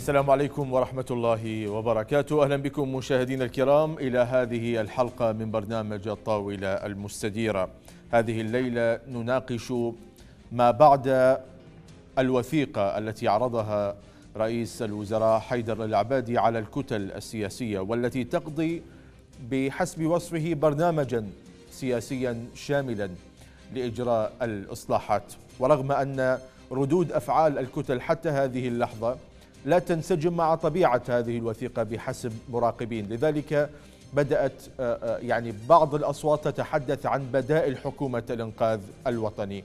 السلام عليكم ورحمة الله وبركاته أهلا بكم مشاهدين الكرام إلى هذه الحلقة من برنامج الطاولة المستديرة هذه الليلة نناقش ما بعد الوثيقة التي عرضها رئيس الوزراء حيدر العبادي على الكتل السياسية والتي تقضي بحسب وصفه برنامجا سياسيا شاملا لإجراء الإصلاحات ورغم أن ردود أفعال الكتل حتى هذه اللحظة لا تنسجم مع طبيعة هذه الوثيقة بحسب مراقبين لذلك بدأت آه، آه، يعني بعض الأصوات تتحدث عن بدائل حكومة الإنقاذ الوطني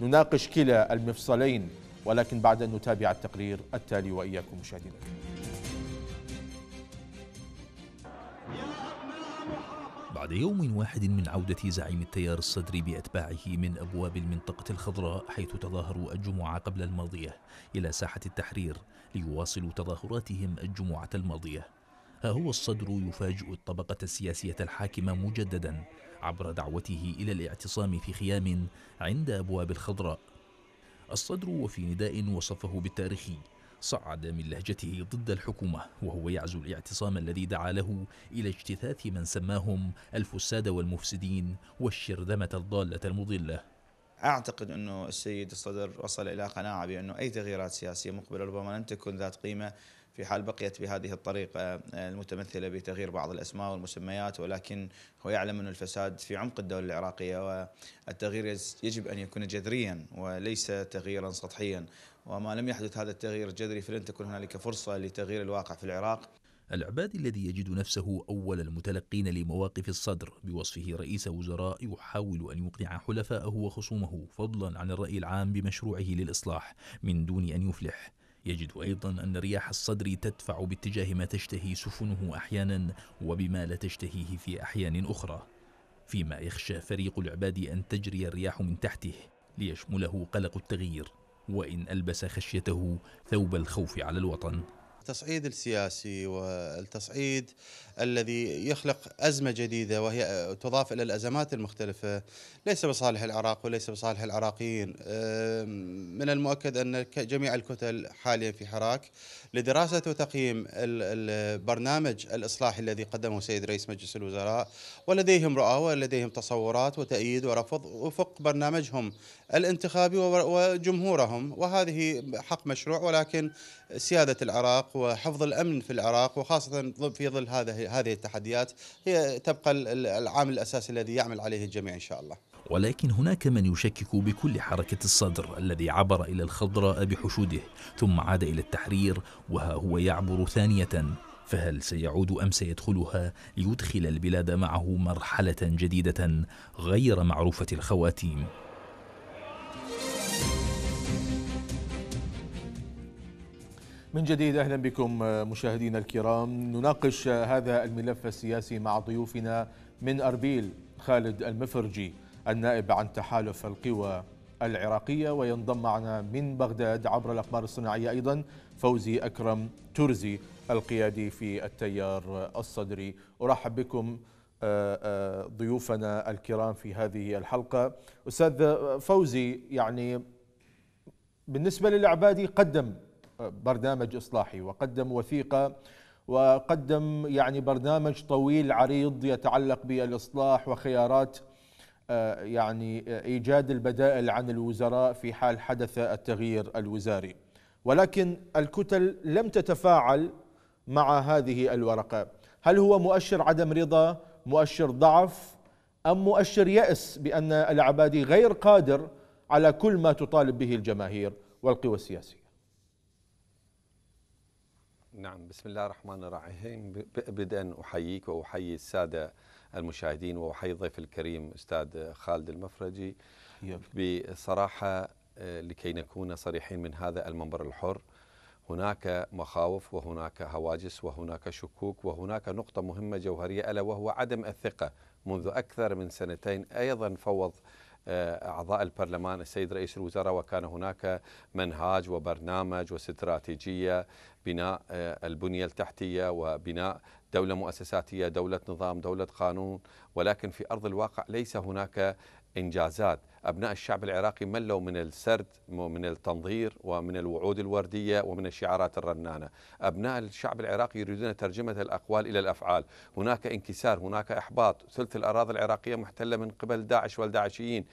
نناقش كلا المفصلين ولكن بعد أن نتابع التقرير التالي وإياكم مشاهدينا بعد يوم واحد من عودة زعيم التيار الصدري بأتباعه من أبواب المنطقة الخضراء حيث تظاهروا الجمعة قبل الماضية إلى ساحة التحرير ليواصلوا تظاهراتهم الجمعة الماضية ها هو الصدر يفاجئ الطبقة السياسية الحاكمة مجددا عبر دعوته إلى الاعتصام في خيام عند أبواب الخضراء الصدر وفي نداء وصفه بالتاريخي صعد من لهجته ضد الحكومة وهو يعزو الاعتصام الذي دعا له إلى اجتثاث من سماهم الفساد والمفسدين والشرذمة الضالة المضلة أعتقد أنه السيد الصدر وصل إلى قناعة بأنه أي تغييرات سياسية مقبلة ربما لن تكون ذات قيمة في حال بقيت بهذه الطريقة آه، المتمثلة بتغيير بعض الأسماء والمسميات ولكن هو يعلم أن الفساد في عمق الدولة العراقية والتغيير يجب أن يكون جذريا وليس تغييرا سطحيا وما لم يحدث هذا التغيير الجذري فلن تكون هنالك فرصة لتغيير الواقع في العراق العبادي الذي يجد نفسه أول المتلقين لمواقف الصدر بوصفه رئيس وزراء يحاول أن يقنع حلفاءه وخصومه فضلا عن الرأي العام بمشروعه للإصلاح من دون أن يفلح يجد أيضا أن رياح الصدر تدفع باتجاه ما تشتهي سفنه أحيانا وبما لا تشتهيه في أحيان أخرى فيما يخشى فريق العباد أن تجري الرياح من تحته ليشمله قلق التغيير وإن ألبس خشيته ثوب الخوف على الوطن التصعيد السياسي والتصعيد الذي يخلق أزمة جديدة وهي آه، تضاف إلى الأزمات المختلفة ليس بصالح العراق وليس بصالح العراقيين من المؤكد أن جميع الكتل حاليا في حراك لدراسة وتقييم البرنامج الإصلاحي الذي قدمه سيد رئيس مجلس الوزراء ولديهم رؤى ولديهم تصورات وتأييد ورفض وفق برنامجهم الانتخابي وجمهورهم وهذه حق مشروع ولكن سيادة العراق وحفظ الأمن في العراق وخاصة في ظل هذا هذه التحديات هي تبقى العامل الأساسي الذي يعمل عليه الجميع إن شاء الله ولكن هناك من يشكك بكل حركة الصدر الذي عبر إلى الخضراء بحشوده ثم عاد إلى التحرير وها هو يعبر ثانية فهل سيعود أم سيدخلها ليدخل البلاد معه مرحلة جديدة غير معروفة الخواتيم؟ من جديد اهلا بكم آه، مشاهدينا الكرام نناقش آه، هذا الملف السياسي مع ضيوفنا من اربيل خالد المفرجي النائب عن تحالف القوى العراقيه وينضم معنا من بغداد عبر الاقمار الصناعيه ايضا فوزي اكرم ترزي القيادي في التيار الصدري ارحب بكم آه، ضيوفنا الكرام في هذه الحلقه استاذ فوزي يعني بالنسبه للعبادي قدم برنامج إصلاحي وقدم وثيقة وقدم يعني برنامج طويل عريض يتعلق بالإصلاح وخيارات آه، يعني إيجاد البدائل عن الوزراء في حال حدث التغيير الوزاري ولكن الكتل لم تتفاعل مع هذه الورقة هل هو مؤشر عدم رضا مؤشر ضعف أم مؤشر يأس بأن العبادي غير قادر على كل ما تطالب به الجماهير والقوى السياسية نعم بسم الله الرحمن الرحيم بدءا احييك واحيي الساده المشاهدين واحيي الضيف الكريم استاذ خالد المفرجي بصراحه آه، لكي نكون صريحين من هذا المنبر الحر هناك مخاوف وهناك هواجس وهناك شكوك وهناك نقطة مهمة جوهرية ألا وهو عدم الثقة منذ أكثر من سنتين أيضا فوض آه، أعضاء البرلمان السيد رئيس الوزراء وكان هناك منهاج وبرنامج واستراتيجية بناء آه، البنية التحتية وبناء دولة مؤسساتية دولة نظام دولة قانون ولكن في أرض الواقع ليس هناك إنجازات أبناء الشعب العراقي ملوا من السرد ومن التنظير ومن الوعود الوردية ومن الشعارات الرنانة أبناء الشعب العراقي يريدون ترجمة الأقوال إلى الأفعال هناك انكسار هناك إحباط ثلث الأراضي العراقية محتلة من قبل داعش والداعشيين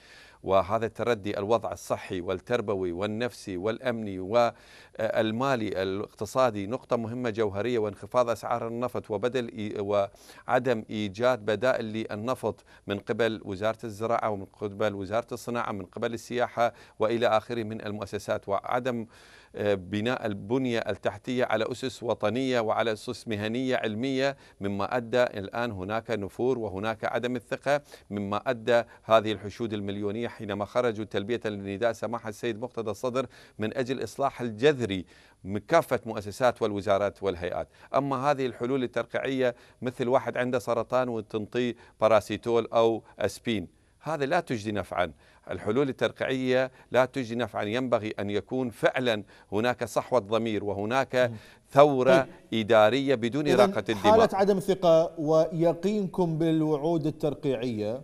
وهذا التردي الوضع الصحي والتربوي والنفسي والأمني والمالي الاقتصادي نقطة مهمة جوهرية وانخفاض أسعار النفط وبدل وعدم إيجاد بدائل للنفط من قبل وزارة الزراعة ومن قبل وزارة الصناعة من قبل السياحة وإلى آخره من المؤسسات وعدم آه، بناء البنية التحتية على أسس وطنية وعلى أسس مهنية علمية مما أدى الآن هناك نفور وهناك عدم الثقة مما أدى هذه الحشود المليونية حينما خرجوا تلبية لنداء سماحة السيد مقتدى الصدر من أجل الإصلاح الجذري من كافة مؤسسات والوزارات والهيئات أما هذه الحلول الترقيعية مثل واحد عنده سرطان وتنطيه باراسيتول أو أسبين هذا لا تجدي نفعا الحلول الترقيعية لا تجي نفعا ينبغي أن يكون فعلا هناك صحوة ضمير وهناك ثورة طيب. إدارية بدون إراقة الدماء حالة عدم ثقة ويقينكم بالوعود الترقيعية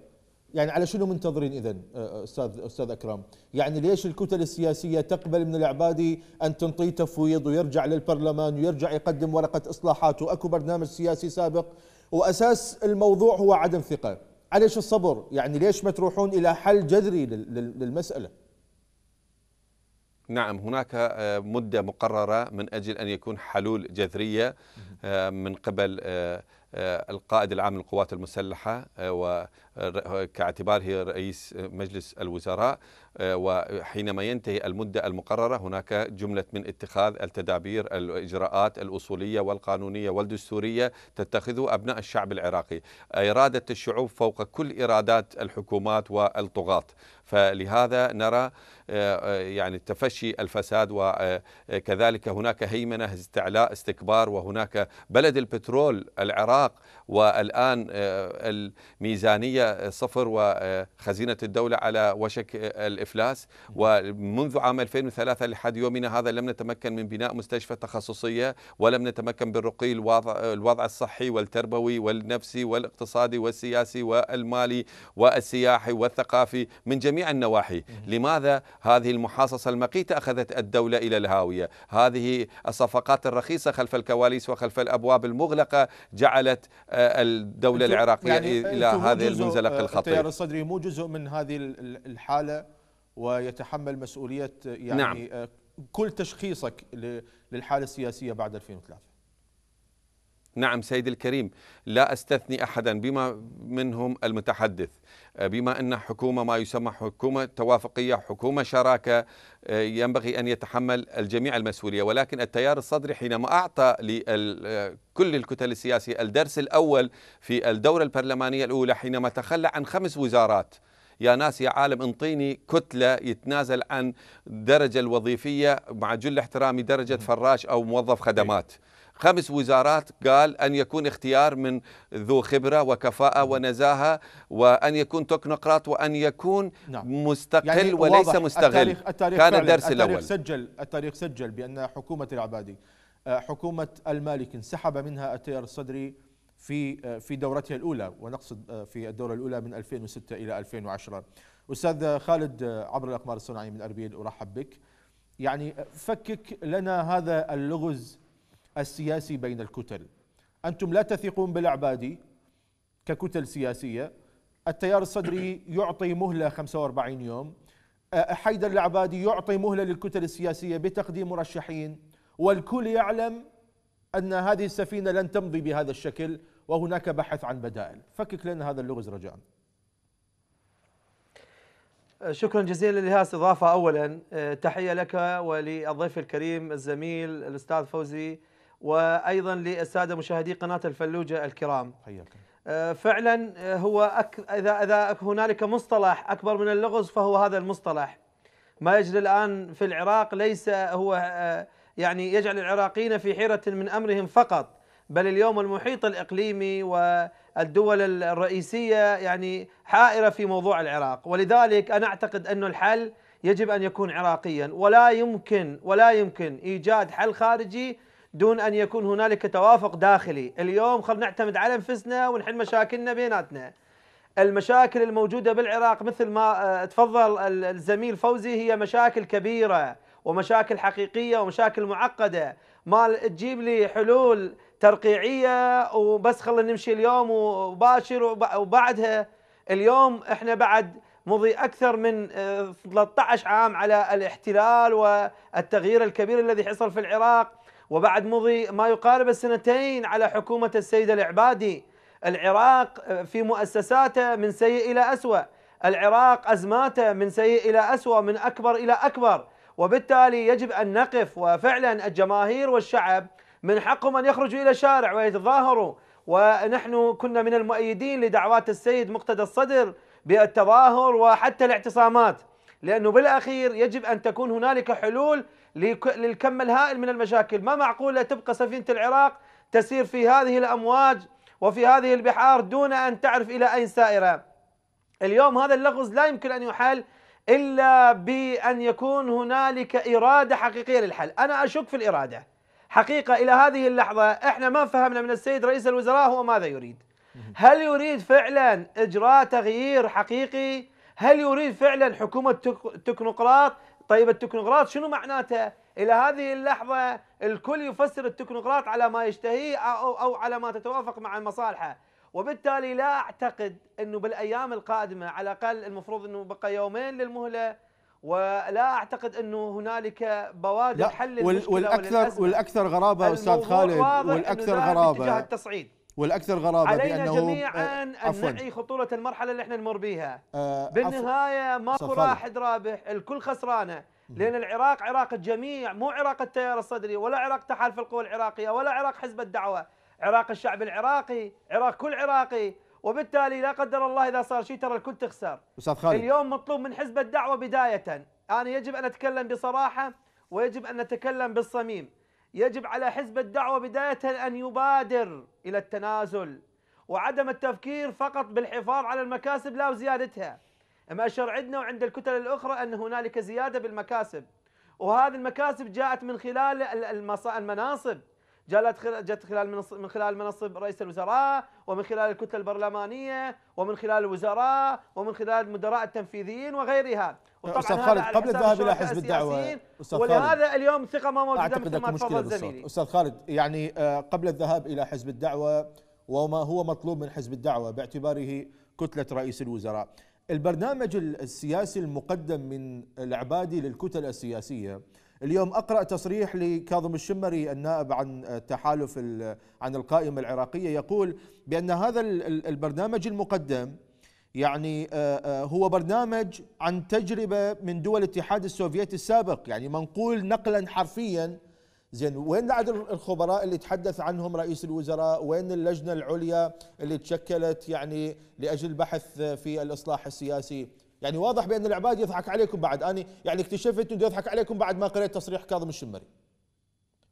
يعني على شنو منتظرين اذا استاذ استاذ اكرم؟ يعني ليش الكتل السياسيه تقبل من العبادي ان تنطيه تفويض ويرجع للبرلمان ويرجع يقدم ورقه اصلاحات واكو برنامج سياسي سابق واساس الموضوع هو عدم ثقه، عليش الصبر يعني ليش ما تروحون إلى حل جذري للمسألة نعم هناك آه، مدة مقررة من أجل أن يكون حلول جذرية آه، من قبل آه، القائد العام للقوات المسلحة كاعتباره رئيس مجلس الوزراء آه، وحينما ينتهي المدة المقررة هناك جملة من اتخاذ التدابير الإجراءات الأصولية والقانونية والدستورية تتخذه أبناء الشعب العراقي إرادة الشعوب فوق كل إرادات الحكومات والطغاة فلهذا نرى آه، آه، يعني تفشي الفساد وكذلك هناك هيمنة استعلاء استكبار وهناك بلد البترول العراق والآن الميزانية صفر وخزينة الدولة على وشك الإفلاس ومنذ عام 2003 لحد يومنا هذا لم نتمكن من بناء مستشفى تخصصية ولم نتمكن بالرقي الوضع, الوضع الصحي والتربوي والنفسي والاقتصادي والسياسي والمالي والسياحي والثقافي من جميع النواحي لماذا هذه المحاصصة المقيتة أخذت الدولة إلى الهاوية هذه الصفقات الرخيصة خلف الكواليس وخلف الأبواب المغلقة جعلت آه، الدولة العراقية يعني إلى هذه المنزلة الزلق آه، الخطير التيار الصدري مو جزء من هذه الحالة ويتحمل مسؤولية يعني نعم. آه، كل تشخيصك للحالة السياسية بعد 2003 نعم سيد الكريم لا أستثني أحدا بما منهم المتحدث آه، بما أن حكومة ما يسمى حكومة توافقية حكومة شراكة آه، ينبغي أن يتحمل الجميع المسؤولية ولكن التيار الصدري حينما أعطى لكل آه، الكتل السياسية الدرس الأول في الدورة البرلمانية الأولى حينما تخلى عن خمس وزارات يا ناس يا عالم انطيني كتلة يتنازل عن درجة الوظيفية مع جل احترامي درجة فراش أو موظف إيه. خدمات خمس وزارات قال أن يكون اختيار من ذو خبرة وكفاءة ونزاهة وأن يكون تكنوقراط وأن يكون نعم. مستقل يعني وليس مستغل التاريخ التاريخ كان الدرس التاريخ الأول سجل التاريخ سجل بأن حكومة العبادي آه، حكومة المالك انسحب منها التيار الصدري في آه، في دورتها الأولى ونقصد آه، في الدورة الأولى من 2006 إلى 2010 أستاذ خالد عبر الأقمار الصناعية من أربيل أرحب بك يعني فكك لنا هذا اللغز السياسي بين الكتل أنتم لا تثقون بالعبادي ككتل سياسية التيار الصدري يعطي مهلة 45 يوم حيدر العبادي يعطي مهلة للكتل السياسية بتقديم مرشحين والكل يعلم أن هذه السفينة لن تمضي بهذا الشكل وهناك بحث عن بدائل فكك لنا هذا اللغز رجاءً شكرا جزيلا لهذه الاستضافه أولا تحية لك وللضيف الكريم الزميل الأستاذ فوزي وايضا للساده مشاهدي قناه الفلوجه الكرام حياكم آه، فعلا آه، هو أك... اذا اذا هنالك مصطلح اكبر من اللغز فهو هذا المصطلح ما يجري الان في العراق ليس هو آه، يعني يجعل العراقيين في حيره من امرهم فقط بل اليوم المحيط الاقليمي والدول الرئيسيه يعني حائره في موضوع العراق ولذلك انا اعتقد ان الحل يجب ان يكون عراقيا ولا يمكن ولا يمكن ايجاد حل خارجي دون أن يكون هنالك توافق داخلي اليوم خلينا نعتمد على أنفسنا ونحل مشاكلنا بيناتنا المشاكل الموجودة بالعراق مثل ما آه، تفضل الزميل فوزي هي مشاكل كبيرة ومشاكل حقيقية ومشاكل معقدة ما تجيب لي حلول ترقيعية وبس خلينا نمشي اليوم وباشر وبعدها اليوم احنا بعد مضي أكثر من 13 آه، عام على الاحتلال والتغيير الكبير الذي حصل في العراق وبعد مضي ما يقارب السنتين على حكومة السيد العبادي العراق آه، في مؤسساته من سيء إلى أسوأ العراق أزماته من سيء إلى أسوأ من أكبر إلى أكبر وبالتالي يجب أن نقف وفعلا الجماهير والشعب من حقهم أن يخرجوا إلى الشارع ويتظاهروا ونحن كنا من المؤيدين لدعوات السيد مقتدى الصدر بالتظاهر وحتى الاعتصامات لأنه بالأخير يجب أن تكون هنالك حلول للكم الهائل من المشاكل ما معقولة تبقى سفينة العراق تسير في هذه الأمواج وفي هذه البحار دون أن تعرف إلى أين سائرة اليوم هذا اللغز لا يمكن أن يحل إلا بأن يكون هنالك إرادة حقيقية للحل أنا أشك في الإرادة حقيقة إلى هذه اللحظة إحنا ما فهمنا من السيد رئيس الوزراء هو ماذا يريد هل يريد فعلا إجراء تغيير حقيقي هل يريد فعلا حكومة تكنوقراط طيب التكنوقراط شنو معناته؟ الى هذه اللحظه الكل يفسر التكنوقراط على ما يشتهيه او او على ما تتوافق مع مصالحه، وبالتالي لا اعتقد انه بالايام القادمه على الاقل المفروض انه بقى يومين للمهله ولا اعتقد انه هنالك بوادر حل المشكله والاكثر والاكثر غرابه استاذ خالد والاكثر غرابه اتجاه التصعيد والاكثر غرابه علينا بانه جميعا آه، ان نعي خطوره المرحله اللي احنا نمر بها أه بالنهايه ماكو واحد رابح الكل خسرانه لان العراق عراق الجميع مو عراق التيار الصدري ولا عراق تحالف القوى العراقيه ولا عراق حزب الدعوه عراق الشعب العراقي عراق كل عراقي وبالتالي لا قدر الله اذا صار شيء ترى الكل تخسر استاذ خالد اليوم مطلوب من حزب الدعوه بدايه انا يجب ان اتكلم بصراحه ويجب ان نتكلم بالصميم يجب على حزب الدعوة بداية أن يبادر إلى التنازل وعدم التفكير فقط بالحفاظ على المكاسب لا وزيادتها أما أشر عندنا وعند الكتل الأخرى أن هنالك زيادة بالمكاسب وهذه المكاسب جاءت من خلال المناصب جالت جت خلال من خلال منصب رئيس الوزراء ومن خلال الكتله البرلمانيه ومن خلال الوزراء ومن خلال المدراء التنفيذيين وغيرها وطبعا استاذ خالد قبل الذهاب الى حزب الدعوه ولهذا اليوم الثقه ما موجوده أعتقد مثل ما تفضل زميلي استاذ خالد يعني آه، قبل الذهاب الى حزب الدعوه وما هو مطلوب من حزب الدعوه باعتباره كتله رئيس الوزراء البرنامج السياسي المقدم من العبادي للكتل السياسيه اليوم اقرا تصريح لكاظم الشمري النائب عن التحالف عن القائمه العراقيه يقول بان هذا البرنامج المقدم يعني آه، آه، هو برنامج عن تجربه من دول الاتحاد السوفيتي السابق يعني منقول نقلا حرفيا زين وين عدد الخبراء اللي تحدث عنهم رئيس الوزراء وين اللجنه العليا اللي تشكلت يعني لاجل البحث في الاصلاح السياسي يعني واضح بان العباد يضحك عليكم بعد انا يعني اكتشفت انه يضحك عليكم بعد ما قريت تصريح كاظم الشمري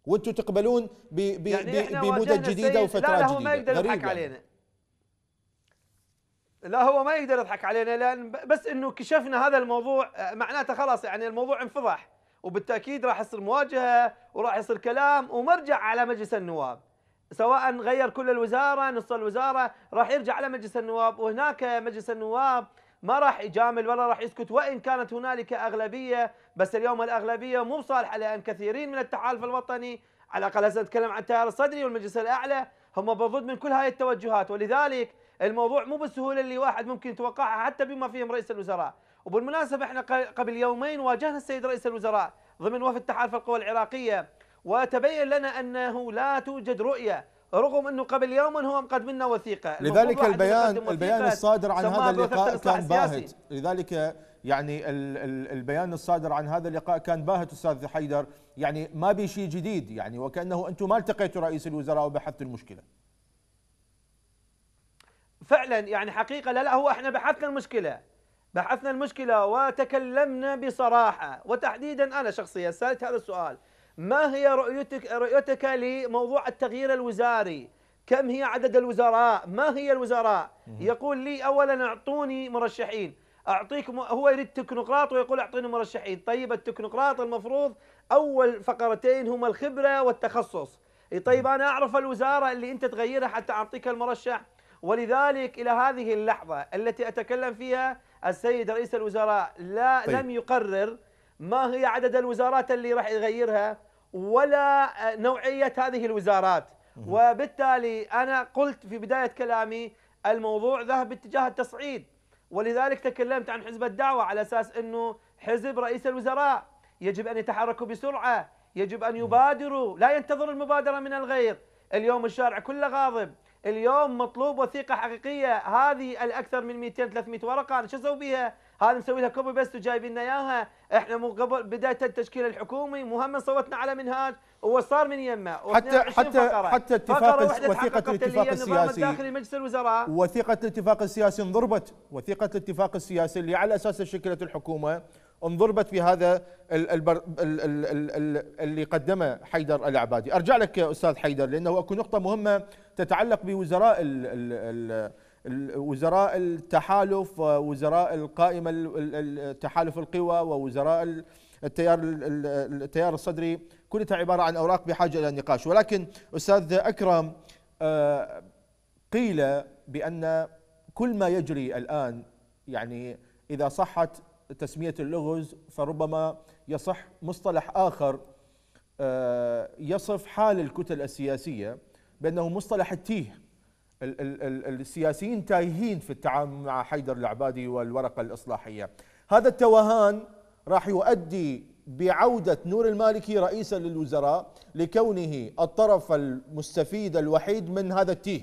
وانتم تقبلون ب ب يعني بمدد جديده وفترات جديده لا هو ما يقدر يضحك يعني. علينا لا هو ما يقدر يضحك علينا لان بس انه كشفنا هذا الموضوع آه، معناته خلاص يعني الموضوع انفضح وبالتاكيد راح يصير مواجهه وراح يصير كلام ومرجع على مجلس النواب سواء غير كل الوزاره نص الوزاره راح يرجع على مجلس النواب وهناك مجلس النواب ما راح يجامل ولا راح يسكت وان كانت هنالك اغلبيه بس اليوم الاغلبيه مو صالحه لان كثيرين من التحالف الوطني على الاقل هسه نتكلم عن التيار الصدري والمجلس الاعلى هم بضد من كل هاي التوجهات ولذلك الموضوع مو بالسهوله اللي واحد ممكن يتوقعها حتى بما فيهم رئيس الوزراء وبالمناسبه احنا قبل يومين واجهنا السيد رئيس الوزراء ضمن وفد تحالف القوى العراقيه وتبين لنا انه لا توجد رؤيه رغم انه قبل يوم هو مقدم لنا وثيقه لذلك البيان البيان الصادر عن هذا اللقاء كان باهت لذلك يعني البيان الصادر عن هذا اللقاء كان باهت استاذ حيدر يعني ما بي شيء جديد يعني وكانه انتم ما التقيتوا رئيس الوزراء وبحثت المشكله فعلا يعني حقيقه لا لا هو احنا بحثنا المشكله بحثنا المشكله وتكلمنا بصراحه وتحديدا انا شخصيا سالت هذا السؤال ما هي رؤيتك رؤيتك لموضوع التغيير الوزاري كم هي عدد الوزراء ما هي الوزراء يقول لي اولا اعطوني مرشحين اعطيك هو يريد تكنوقراط ويقول اعطيني مرشحين طيب التكنوقراط المفروض اول فقرتين هما الخبره والتخصص طيب انا اعرف الوزاره اللي انت تغيرها حتى اعطيك المرشح ولذلك الى هذه اللحظه التي اتكلم فيها السيد رئيس الوزراء لا طيب. لم يقرر ما هي عدد الوزارات اللي راح يغيرها ولا آه، نوعيه هذه الوزارات وبالتالي انا قلت في بدايه كلامي الموضوع ذهب باتجاه التصعيد ولذلك تكلمت عن حزب الدعوه على اساس انه حزب رئيس الوزراء يجب ان يتحركوا بسرعه يجب ان يبادروا لا ينتظروا المبادره من الغير اليوم الشارع كله غاضب اليوم مطلوب وثيقه حقيقيه هذه الاكثر من 200 300 ورقه انا شو اسوي بها هذا مسوي لها كوبي بيست وجايبين لنا اياها احنا مو قبل بدايه التشكيل الحكومي مهمه صوتنا على منهاج وصار من يمه حتى حتى فقرة. حتى اتفاق وثيقه الاتفاق السياسي داخل مجلس الوزراء وثيقه الاتفاق السياسي انضربت وثيقه الاتفاق السياسي اللي على اساسها شكلت الحكومه انضربت في هذا البر... اللي قدمه حيدر العبادي ارجع لك استاذ حيدر لانه اكو نقطه مهمه تتعلق بوزراء ال... ال... ال... وزراء التحالف ووزراء القائمه تحالف القوى ووزراء التيار التيار الصدري كلها عباره عن اوراق بحاجه الى نقاش ولكن استاذ اكرم آه، قيل بان كل ما يجري الان يعني اذا صحت تسميه اللغز فربما يصح مصطلح اخر آه، يصف حال الكتل السياسيه بانه مصطلح التيه السياسيين تايهين في التعامل مع حيدر العبادي والورقة الإصلاحية هذا التوهان راح يؤدي بعودة نور المالكي رئيسا للوزراء لكونه الطرف المستفيد الوحيد من هذا التيه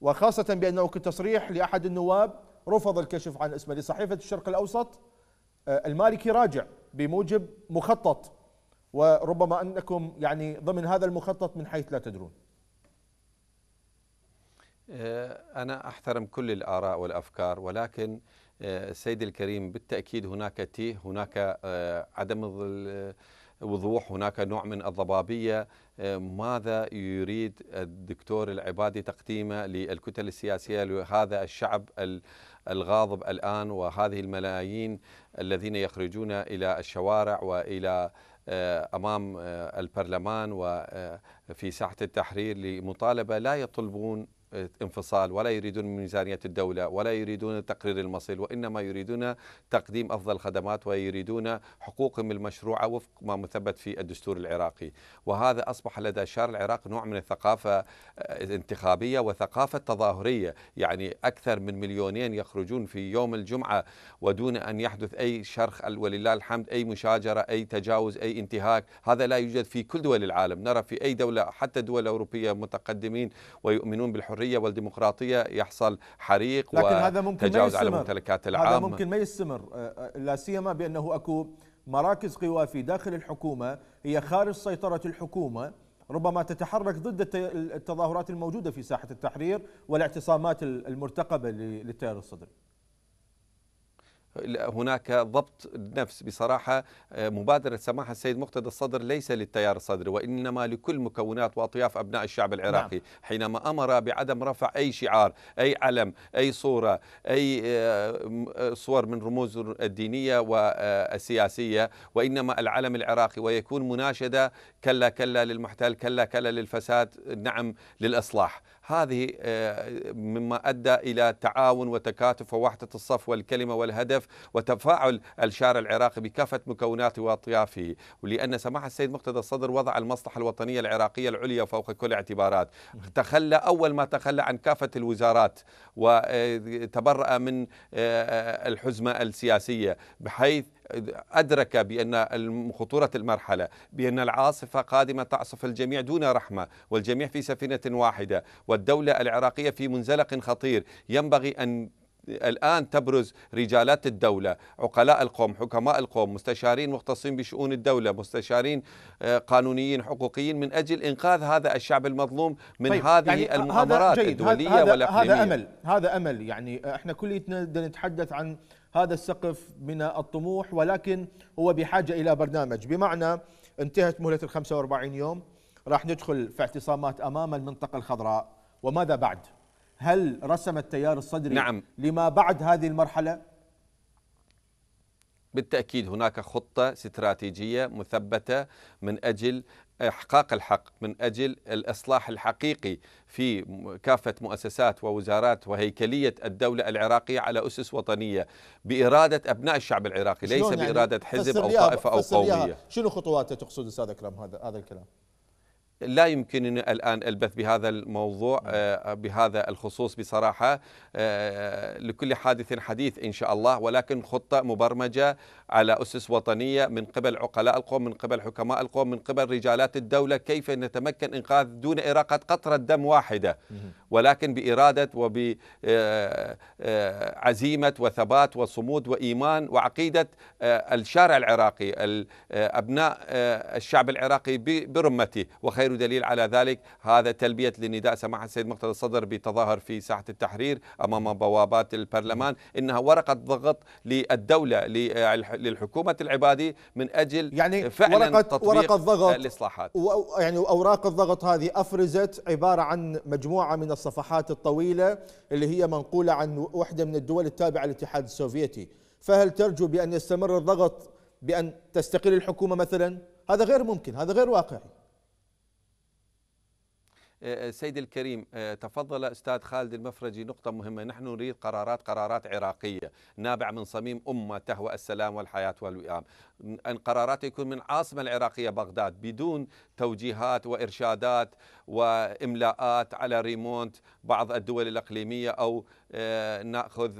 وخاصة بأنه كتصريح لأحد النواب رفض الكشف عن اسمه لصحيفة الشرق الأوسط آه، المالكي راجع بموجب مخطط وربما أنكم يعني ضمن هذا المخطط من حيث لا تدرون آه، أنا أحترم كل الآراء والأفكار ولكن السيد آه، الكريم بالتأكيد هناك تيه هناك آه، عدم وضوح هناك نوع من الضبابية ماذا يريد الدكتور العبادي تقديمه للكتل السياسية لهذا الشعب الغاضب الآن وهذه الملايين الذين يخرجون إلى الشوارع وإلى امام البرلمان وفي ساحه التحرير لمطالبه لا يطلبون انفصال ولا يريدون ميزانية الدولة ولا يريدون تقرير المصير وإنما يريدون تقديم أفضل الخدمات ويريدون حقوقهم المشروعة وفق ما مثبت في الدستور العراقي وهذا أصبح لدى الشارع العراق نوع من الثقافة آه، الانتخابية وثقافة تظاهرية يعني أكثر من مليونين يخرجون في يوم الجمعة ودون أن يحدث أي شرخ ولله الحمد أي مشاجرة أي تجاوز أي انتهاك هذا لا يوجد في كل دول العالم نرى في أي دولة حتى دول أوروبية متقدمين ويؤمنون بالحرية الحريه والديمقراطيه يحصل حريق لكن هذا ممكن يستمر. على ممتلكات العام هذا ممكن ما يستمر أه، أه، لا سيما بانه اكو مراكز قوى في داخل الحكومه هي خارج سيطره الحكومه ربما تتحرك ضد التظاهرات الموجوده في ساحه التحرير والاعتصامات المرتقبه للتيار الصدري هناك ضبط نفس بصراحة آه، مبادرة سماحة السيد مقتدى الصدر ليس للتيار الصدري وإنما لكل مكونات وأطياف أبناء الشعب العراقي نعم. حينما أمر بعدم رفع أي شعار أي علم أي صورة أي آه، آه، صور من رموز الدينية والسياسية وإنما العلم العراقي ويكون مناشدة كلا كلا للمحتل كلا كلا للفساد نعم للإصلاح هذه آه، مما أدى إلى تعاون وتكاتف ووحدة الصف والكلمة والهدف وتفاعل الشارع العراقي بكافة مكوناته وأطيافه ولأن سماحة السيد مقتدى الصدر وضع المصلحة الوطنية العراقية العليا فوق كل اعتبارات تخلى أول ما تخلى عن كافة الوزارات وتبرأ آه، من آه، الحزمة السياسية بحيث أدرك بأن خطورة المرحلة بأن العاصفة قادمة تعصف الجميع دون رحمة والجميع في سفينة واحدة والدولة العراقية في منزلق خطير ينبغي أن الآن تبرز رجالات الدولة عقلاء القوم حكماء القوم مستشارين مختصين بشؤون الدولة مستشارين آه، قانونيين حقوقيين من أجل إنقاذ هذا الشعب المظلوم من طيب هذه يعني المؤامرات الدولية هذا والأقليمية هذا أمل هذا أمل يعني إحنا كلنا نتحدث عن هذا السقف من الطموح ولكن هو بحاجة إلى برنامج بمعنى انتهت مهلة ال 45 يوم راح ندخل في اعتصامات أمام المنطقة الخضراء وماذا بعد؟ هل رسم التيار الصدري نعم. لما بعد هذه المرحلة؟ بالتأكيد هناك خطة استراتيجية مثبتة من أجل إحقاق الحق من أجل الإصلاح الحقيقي في كافة مؤسسات ووزارات وهيكلية الدولة العراقية على أسس وطنية بإرادة أبناء الشعب العراقي ليس يعني بإرادة حزب أو طائفة أو قومية شنو خطوات تقصد أستاذ أكرم هذا الكلام؟ لا يمكنني الآن ألبث بهذا الموضوع آه، بهذا الخصوص بصراحة آه، لكل حادث حديث إن شاء الله ولكن خطة مبرمجة على أسس وطنية من قبل عقلاء القوم من قبل حكماء القوم من قبل رجالات الدولة كيف نتمكن إنقاذ دون إراقة قطرة دم واحدة ولكن بإرادة وبعزيمة آه، آه، وثبات وصمود وإيمان وعقيدة آه، الشارع العراقي أبناء الشعب العراقي برمته وخير دليل على ذلك هذا تلبية لنداء سماحة السيد مقتدى الصدر بتظاهر في ساحة التحرير أمام بوابات البرلمان نعم. إنها ورقة ضغط للدولة للحكومة العبادي من أجل يعني فعلا ورقة تطبيق ورقة ضغط الإصلاحات يعني أوراق الضغط هذه أفرزت عبارة عن مجموعة من الصفحات الطويلة اللي هي منقولة عن واحدة من الدول التابعة للاتحاد السوفيتي فهل ترجو بأن يستمر الضغط بأن تستقيل الحكومة مثلا هذا غير ممكن هذا غير واقعي آه، آه، سيد الكريم آه، تفضل أستاذ خالد المفرجي نقطة مهمة نحن نريد قرارات قرارات عراقية نابعة من صميم أمة تهوى السلام والحياة والوئام أن قرارات يكون من عاصمة العراقية بغداد بدون توجيهات وإرشادات وإملاءات على ريمونت بعض الدول الإقليمية أو نأخذ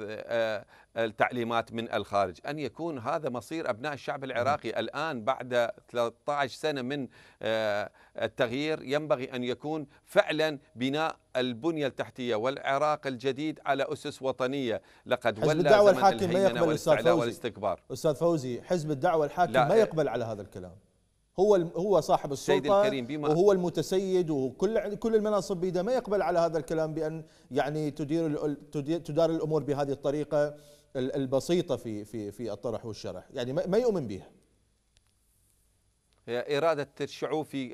التعليمات من الخارج أن يكون هذا مصير أبناء الشعب العراقي الآن بعد 13 سنة من آه، التغيير ينبغي أن يكون فعلا بناء البنية التحتية والعراق الجديد على أسس وطنية لقد حزب الدعوة الحاكم ما يقبل أستاذ فوزي والاستكبار أستاذ فوزي حزب الدعوة الحاكم ما يقبل على هذا الكلام هو هو صاحب السلطه الكريم بما وهو المتسيد وكل كل المناصب بيده ما يقبل على هذا الكلام بان يعني تدير تدار الامور بهذه الطريقه البسيطه في في في الطرح والشرح يعني ما يؤمن بها إرادة الشعوب في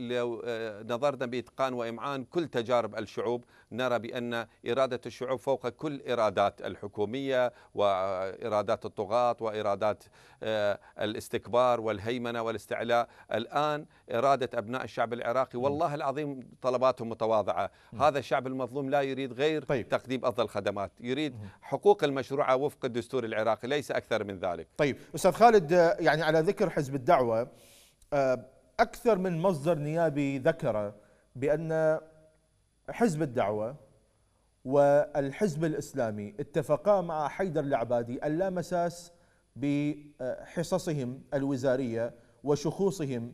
لو آه، نظرنا بإتقان وإمعان كل تجارب الشعوب نرى بأن إرادة الشعوب فوق كل إرادات الحكومية وإرادات الطغاة وإرادات آه، الاستكبار والهيمنة والاستعلاء الآن إرادة أبناء الشعب العراقي والله العظيم طلباتهم متواضعة هذا الشعب المظلوم لا يريد غير طيب. تقديم أفضل الخدمات يريد حقوق المشروعة وفق الدستور العراقي ليس أكثر من ذلك طيب أستاذ خالد آه، يعني على ذكر حزب الدعوة آه، أكثر من مصدر نيابي ذكر بأن حزب الدعوة والحزب الإسلامي اتفقا مع حيدر العبادي ألا مساس بحصصهم الوزارية وشخوصهم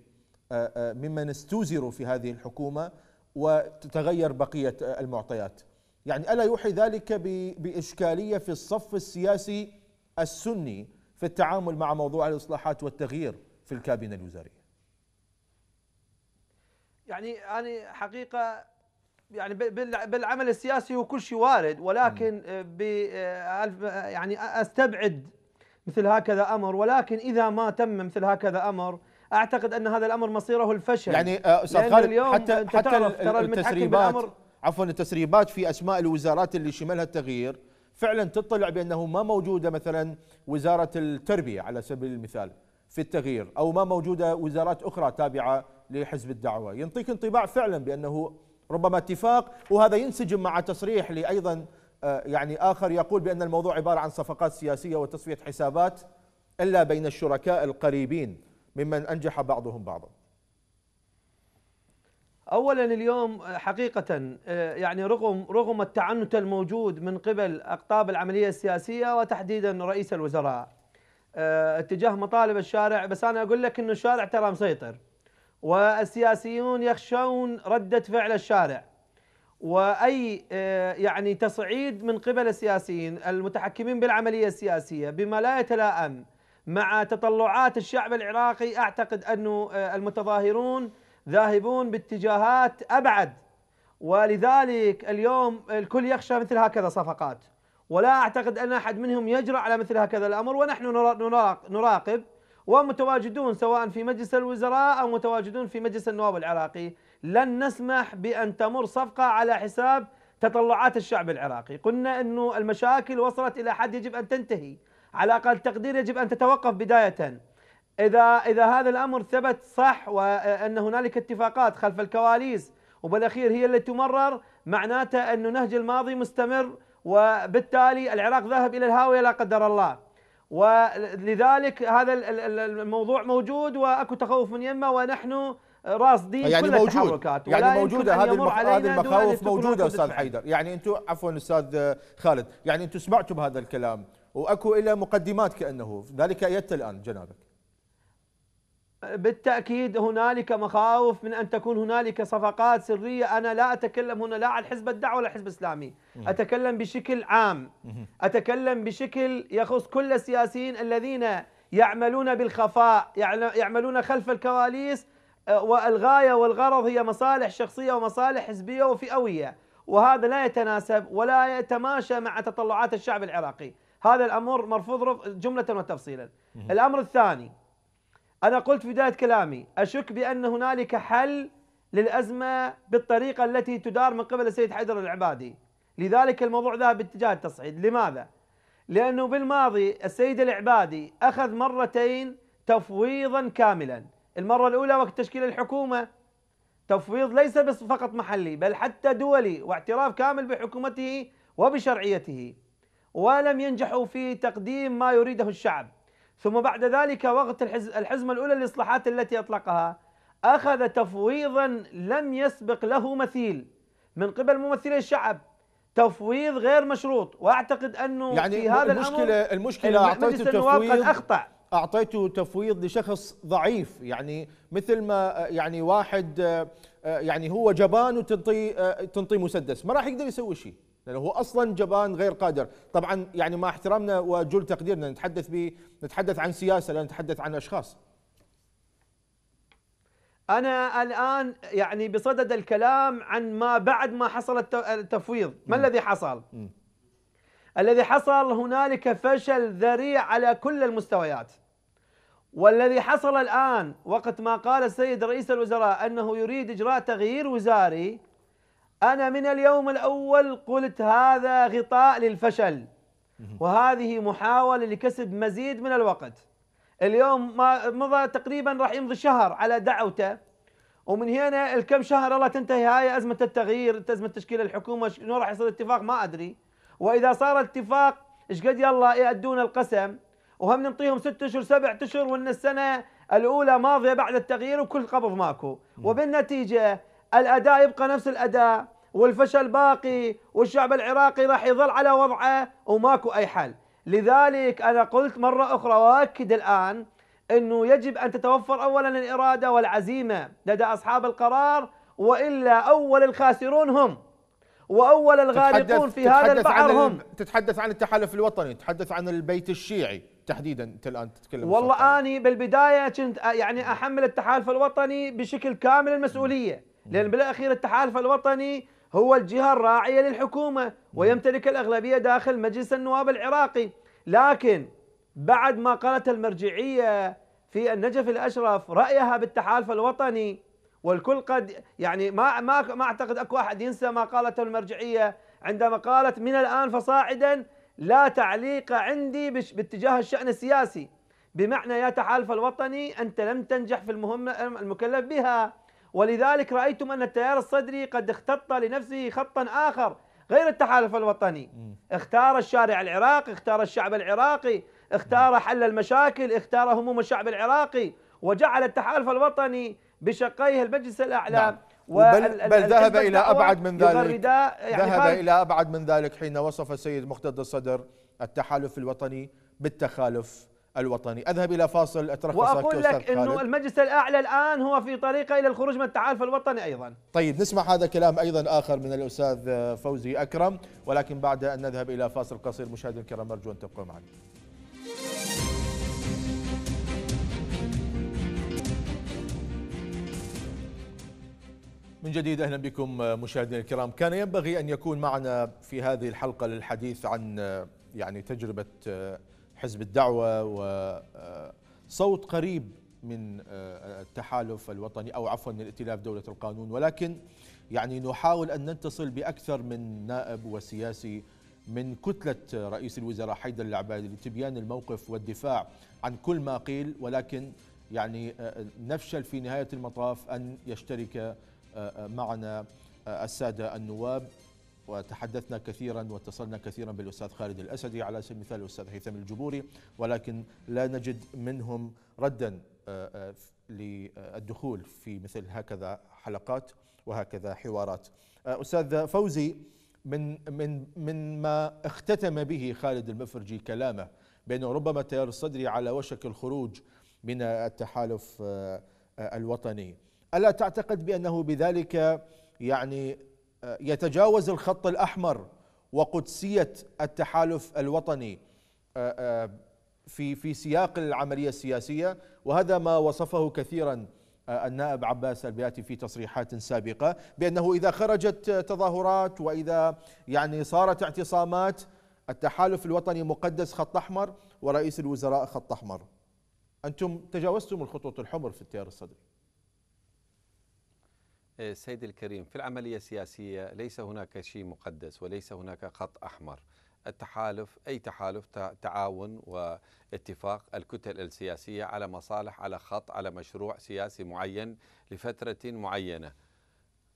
آه، آه، ممن استوزروا في هذه الحكومة وتتغير بقية المعطيات يعني ألا يوحي ذلك بإشكالية في الصف السياسي السني في التعامل مع موضوع الإصلاحات والتغيير في الكابينة الوزارية يعني انا حقيقه يعني بالعمل السياسي هو كل شيء وارد ولكن آه، ب آه، يعني استبعد مثل هكذا امر ولكن اذا ما تم مثل هكذا امر اعتقد ان هذا الامر مصيره الفشل يعني آه، استاذ خالد حتى حتى التسريبات عفوا التسريبات في اسماء الوزارات اللي شملها التغيير فعلا تطلع بانه ما موجوده مثلا وزاره التربيه على سبيل المثال في التغيير او ما موجوده وزارات اخرى تابعه لحزب الدعوة ينطيك انطباع فعلا بأنه ربما اتفاق وهذا ينسجم مع تصريح لأيضا آه، يعني آخر يقول بأن الموضوع عبارة عن صفقات سياسية وتصفية حسابات إلا بين الشركاء القريبين ممن أنجح بعضهم بعضا اولا اليوم آه، حقيقه آه، يعني رغم رغم التعنت الموجود من قبل اقطاب العمليه السياسيه وتحديدا رئيس الوزراء اتجاه مطالب الشارع بس انا اقول لك انه الشارع ترى مسيطر والسياسيون يخشون ردة فعل الشارع واي آه، يعني تصعيد من قبل السياسيين المتحكمين بالعمليه السياسيه بما لا يتلائم مع تطلعات الشعب العراقي اعتقد انه آه، المتظاهرون ذاهبون باتجاهات ابعد ولذلك اليوم الكل يخشى مثل هكذا صفقات ولا اعتقد ان احد منهم يجرؤ على مثل هكذا الامر ونحن نراقب ومتواجدون سواء في مجلس الوزراء أو متواجدون في مجلس النواب العراقي لن نسمح بأن تمر صفقة على حساب تطلعات الشعب العراقي قلنا أنه المشاكل وصلت إلى حد يجب أن تنتهي على أقل تقدير يجب أن تتوقف بداية إذا إذا هذا الأمر ثبت صح وأن هنالك اتفاقات خلف الكواليس وبالأخير هي التي تمرر معناته أن نهج الماضي مستمر وبالتالي العراق ذاهب إلى الهاوية لا قدر الله ولذلك هذا الموضوع موجود واكو تخوف من يمه ونحن راصدين يعني كل موجود التحركات يعني موجوده هذه المخ... هذه المخاوف موجوده استاذ حيدر يعني انتم عفوا استاذ آه، خالد يعني انتم سمعتم هذا الكلام واكو الى مقدمات كانه ذلك ايت الان جنابك بالتأكيد هنالك مخاوف من أن تكون هنالك صفقات سرية أنا لا أتكلم هنا لا عن حزب الدعوة ولا حزب الإسلامي أتكلم بشكل عام أتكلم بشكل يخص كل السياسيين الذين يعملون بالخفاء يعملون خلف الكواليس آه، والغاية والغرض هي مصالح شخصية ومصالح حزبية وفئوية وهذا لا يتناسب ولا يتماشى مع تطلعات الشعب العراقي هذا الأمر مرفوض جملة وتفصيلا الأمر الثاني أنا قلت في بداية كلامي أشك بأن هنالك حل للأزمة بالطريقة التي تدار من قبل السيد حيدر العبادي لذلك الموضوع ذهب باتجاه التصعيد لماذا؟ لأنه بالماضي السيد العبادي أخذ مرتين تفويضا كاملا المرة الأولى وقت تشكيل الحكومة تفويض ليس بس فقط محلي بل حتى دولي واعتراف كامل بحكومته وبشرعيته ولم ينجحوا في تقديم ما يريده الشعب ثم بعد ذلك وقت الحزمة الأولى للإصلاحات التي أطلقها أخذ تفويضا لم يسبق له مثيل من قبل ممثلي الشعب تفويض غير مشروط واعتقد انه يعني في هذا المشكله الأمر المشكله اعطيته تفويض قد اخطا اعطيته تفويض لشخص ضعيف يعني مثل ما يعني واحد آه، يعني هو جبان وتنطي آه، تنطي مسدس ما راح يقدر يسوي شيء لانه هو اصلا جبان غير قادر طبعا يعني مع احترامنا وجل تقديرنا نتحدث به نتحدث عن سياسه لا نتحدث عن اشخاص انا الان يعني بصدد الكلام عن ما بعد ما حصل التفويض ما م. الذي حصل م. الذي حصل هنالك فشل ذريع على كل المستويات والذي حصل الان وقت ما قال السيد رئيس الوزراء انه يريد اجراء تغيير وزاري أنا من اليوم الأول قلت هذا غطاء للفشل وهذه محاولة لكسب مزيد من الوقت اليوم ما مضى تقريبا راح يمضي شهر على دعوته ومن هنا الكم شهر الله تنتهي هاي أزمة التغيير أزمة تشكيل الحكومة شنو راح يصير اتفاق ما أدري وإذا صار اتفاق إيش قد يلا يأدون القسم وهم نعطيهم ست أشهر سبع أشهر وإن السنة الأولى ماضية بعد التغيير وكل قبض ماكو وبالنتيجة الاداء يبقى نفس الاداء والفشل باقي والشعب العراقي راح يظل على وضعه وماكو اي حل لذلك انا قلت مره اخرى واكد الان انه يجب ان تتوفر اولا الاراده والعزيمه لدى اصحاب القرار والا اول الخاسرون هم واول الغارقون في هذا البحر هم تتحدث عن التحالف الوطني تتحدث عن البيت الشيعي تحديدا انت الان تتكلم والله اني بالبدايه كنت يعني احمل التحالف الوطني بشكل كامل المسؤوليه لأن بالأخير التحالف الوطني هو الجهة الراعية للحكومة ويمتلك الأغلبية داخل مجلس النواب العراقي لكن بعد ما قالت المرجعية في النجف الأشرف رأيها بالتحالف الوطني والكل قد يعني ما ما ما اعتقد اكو احد ينسى ما قالته المرجعيه عندما قالت من الان فصاعدا لا تعليق عندي باتجاه الشان السياسي بمعنى يا تحالف الوطني انت لم تنجح في المهمه المكلف بها ولذلك رأيتم أن التيار الصدري قد اختط لنفسه خطا آخر غير التحالف الوطني اختار الشارع العراقي اختار الشعب العراقي اختار حل المشاكل اختار هموم الشعب العراقي وجعل التحالف الوطني بشقيه المجلس الأعلى نعم. بل, بل ذهب إلى أبعد من ذلك يعني ذهب إلى أبعد من ذلك حين وصف السيد مقتدى الصدر التحالف الوطني بالتخالف الوطني أذهب إلى فاصل أترك وأقول لك أنه المجلس الأعلى الآن هو في طريقه إلى الخروج من التحالف الوطني أيضا طيب نسمع هذا كلام أيضا آخر من الأستاذ فوزي أكرم ولكن بعد أن نذهب إلى فاصل قصير مشاهدينا الكرام أرجو أن تبقوا معنا من جديد اهلا بكم مشاهدينا الكرام، كان ينبغي ان يكون معنا في هذه الحلقه للحديث عن يعني تجربه حزب الدعوة وصوت آه، قريب من آه، التحالف الوطني أو عفوا من ائتلاف دولة القانون ولكن يعني نحاول أن ننتصل بأكثر من نائب وسياسي من كتلة رئيس الوزراء حيدر العبادي لتبيان الموقف والدفاع عن كل ما قيل ولكن يعني آه، نفشل في نهاية المطاف أن يشترك معنا السادة النواب وتحدثنا كثيرا واتصلنا كثيرا بالأستاذ خالد الأسدي على سبيل المثال الأستاذ هيثم الجبوري ولكن لا نجد منهم ردا آه، آه، للدخول في مثل هكذا حلقات وهكذا حوارات آه، أستاذ فوزي من من من ما اختتم به خالد المفرجي كلامه بأنه ربما تيار الصدري على وشك الخروج من التحالف الوطني ألا تعتقد بأنه بذلك يعني يتجاوز الخط الأحمر وقدسية التحالف الوطني آه، آه، في في سياق العملية السياسية وهذا ما وصفه كثيرا آه، النائب عباس البياتي في تصريحات سابقة بأنه إذا خرجت تظاهرات وإذا يعني صارت اعتصامات التحالف الوطني مقدس خط أحمر ورئيس الوزراء خط أحمر أنتم تجاوزتم الخطوط الحمر في التيار الصدري سيد الكريم في العملية السياسية ليس هناك شيء مقدس وليس هناك خط أحمر التحالف أي تحالف تعاون واتفاق الكتل السياسية على مصالح على خط على مشروع سياسي معين لفترة معينة